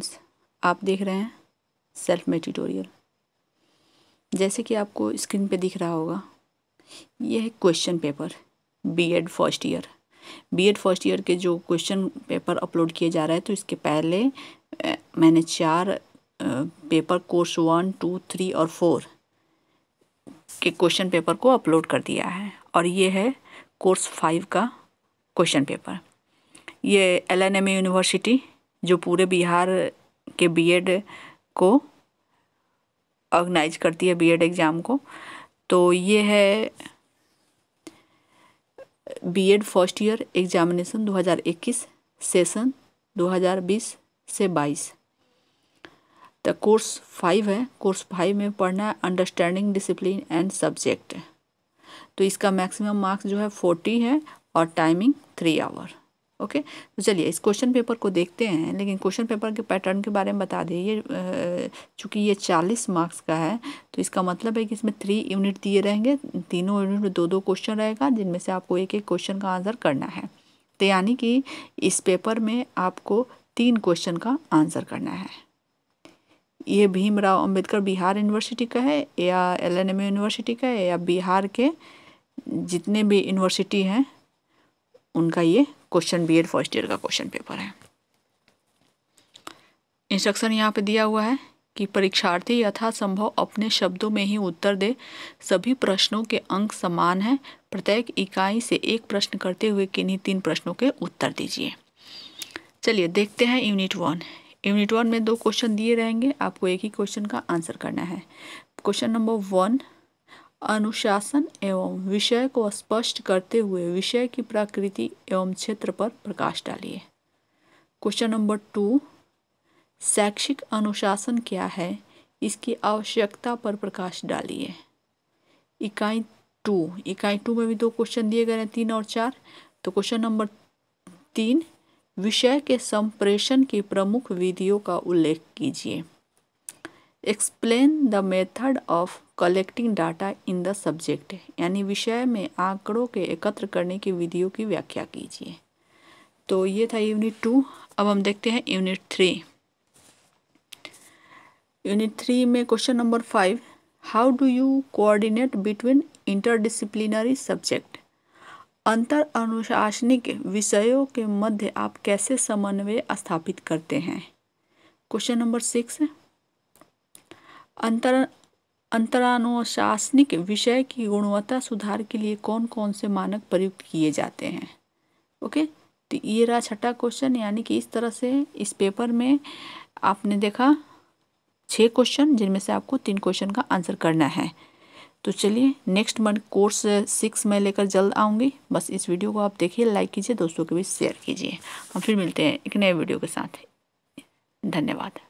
friends आप देख रहे हैं सेल्फ मेड ट्यूटोरियल जैसे कि आपको स्क्रीन पे दिख रहा होगा यह है question paper B Ed first year B Ed first year के जो क्वेश्चन पेपर अपलोड किए जा रहे हैं तो इसके पहले मैंने चार paper course one two three और फोर के क्वेश्चन पेपर को अपलोड कर दिया है और ये है कोर्स फाइव का क्वेश्चन पेपर ये एल यूनिवर्सिटी जो पूरे बिहार के बीएड को ऑर्गेनाइज करती है बीएड एग्ज़ाम को तो ये है B Ed first year examination 2021 session 2020 से 22 तो कोर्स फाइव है कोर्स फाइव में पढ़ना है अंडरस्टैंडिंग डिसिप्लिन एंड सब्जेक्ट तो इसका मैक्सिमम मार्क्स जो है फोर्टी है और टाइमिंग थ्री आवर ओके तो चलिए इस क्वेश्चन पेपर को देखते हैं लेकिन क्वेश्चन पेपर के पैटर्न के बारे में बता दें ये चूँकि ये चालीस मार्क्स का है तो इसका मतलब है कि इसमें थ्री यूनिट दिए रहेंगे तीनों यूनिट में दो दो क्वेश्चन रहेगा जिनमें से आपको एक एक क्वेश्चन का आंसर करना है तो यानी कि इस पेपर में आपको तीन क्वेश्चन का आंसर करना है ये भीमराव अंबेडकर बिहार यूनिवर्सिटी का है या एल एन एम यूनिवर्सिटी का है या बिहार के जितने भी यूनिवर्सिटी हैं उनका ये question B Ed first year का क्वेश्चन पेपर है इंस्ट्रक्शन यहाँ पे दिया हुआ है कि परीक्षार्थी यथासंभव अपने शब्दों में ही उत्तर दे सभी प्रश्नों के अंक समान हैं प्रत्येक इकाई से एक प्रश्न करते हुए किन्हीं तीन प्रश्नों के उत्तर दीजिए चलिए देखते हैं यूनिट वन यूनिट वन में दो क्वेश्चन दिए रहेंगे आपको एक ही क्वेश्चन का आंसर करना है क्वेश्चन नंबर वन अनुशासन एवं विषय को स्पष्ट करते हुए विषय की प्रकृति एवं क्षेत्र पर प्रकाश डालिए क्वेश्चन नंबर टू शैक्षिक अनुशासन क्या है इसकी आवश्यकता पर प्रकाश डालिए इकाई टू इकाई टू में भी दो क्वेश्चन दिए गए हैं तीन और चार तो क्वेश्चन नंबर तीन विषय के संप्रेषण की प्रमुख विधियों का उल्लेख कीजिए explain the method of collecting data in the subject यानी विषय में आंकड़ों के एकत्र करने की विधियों की व्याख्या कीजिए तो ये था यूनिट टू अब हम देखते हैं यूनिट थ्री यूनिट थ्री में question number five how do you coordinate between interdisciplinary subject अंतर अनुशासनिक विषयों के मध्य आप कैसे समन्वय स्थापित करते हैं क्वेश्चन नंबर सिक्स अंतर अंतरानुशासनिक विषय की गुणवत्ता सुधार के लिए कौन कौन से मानक प्रयुक्त किए जाते हैं ओके तो ये रहा छठा क्वेश्चन यानी कि इस तरह से इस पेपर में आपने देखा छः क्वेश्चन जिनमें से आपको तीन क्वेश्चन का आंसर करना है तो चलिए नेक्स्ट मंथ कोर्स सिक्स में लेकर जल्द आऊँगी बस इस वीडियो को आप देखिए लाइक कीजिए दोस्तों के बीच शेयर कीजिए हम फिर मिलते हैं एक नए वीडियो के साथ धन्यवाद